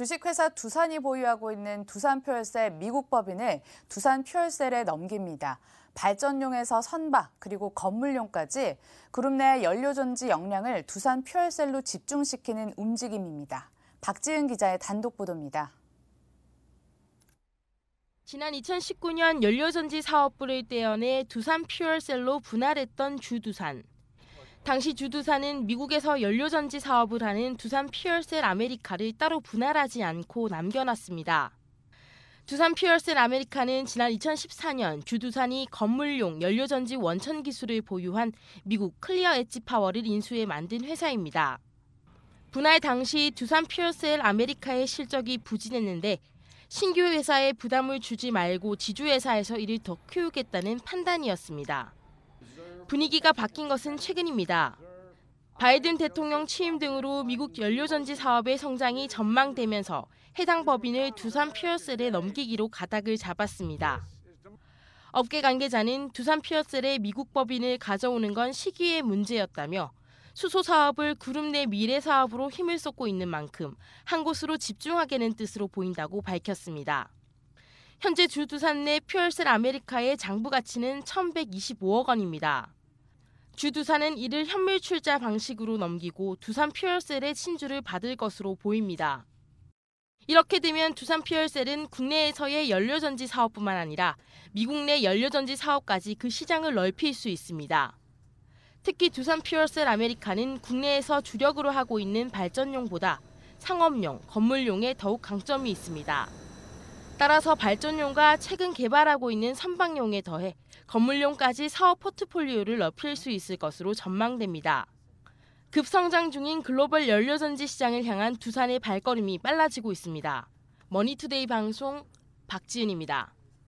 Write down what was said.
주식회사 두산이 보유하고 있는 두산퓨얼셀 미국 법인을 두산퓨얼셀에 넘깁니다. 발전용에서 선박 그리고 건물용까지 그룹 내 연료전지 역량을 두산퓨얼셀로 집중시키는 움직임입니다. 박지은 기자의 단독 보도입니다. 지난 2019년 연료전지 사업부를 떼어내 두산퓨얼셀로 분할했던 주두산. 당시 주두사는 미국에서 연료전지 사업을 하는 두산 피어셀 아메리카를 따로 분할하지 않고 남겨놨습니다. 두산 피어셀 아메리카는 지난 2014년 주두산이 건물용 연료전지 원천 기술을 보유한 미국 클리어 엣지 파워를 인수해 만든 회사입니다. 분할 당시 두산 피어셀 아메리카의 실적이 부진했는데 신규 회사에 부담을 주지 말고 지주회사에서 이를 더 키우겠다는 판단이었습니다. 분위기가 바뀐 것은 최근입니다. 바이든 대통령 취임 등으로 미국 연료전지 사업의 성장이 전망되면서 해당 법인을 두산 피어셀에 넘기기로 가닥을 잡았습니다. 업계 관계자는 두산 피어셀의 미국 법인을 가져오는 건 시기의 문제였다며 수소 사업을 그룹 내 미래 사업으로 힘을 쏟고 있는 만큼 한 곳으로 집중하겠는 뜻으로 보인다고 밝혔습니다. 현재 주두산 내 퓨얼셀 아메리카의 장부 가치는 1,125억 원입니다. 주두산은 이를 현물 출자 방식으로 넘기고 두산 퓨얼셀의 친주를 받을 것으로 보입니다. 이렇게 되면 두산 퓨얼셀은 국내에서의 연료전지 사업뿐만 아니라 미국 내 연료전지 사업까지 그 시장을 넓힐 수 있습니다. 특히 두산 퓨얼셀 아메리카는 국내에서 주력으로 하고 있는 발전용보다 상업용, 건물용에 더욱 강점이 있습니다. 따라서 발전용과 최근 개발하고 있는 선박용에 더해 건물용까지 사업 포트폴리오를 넓힐 수 있을 것으로 전망됩니다. 급성장 중인 글로벌 연료전지 시장을 향한 두산의 발걸음이 빨라지고 있습니다. 머니투데이 방송 박지은입니다.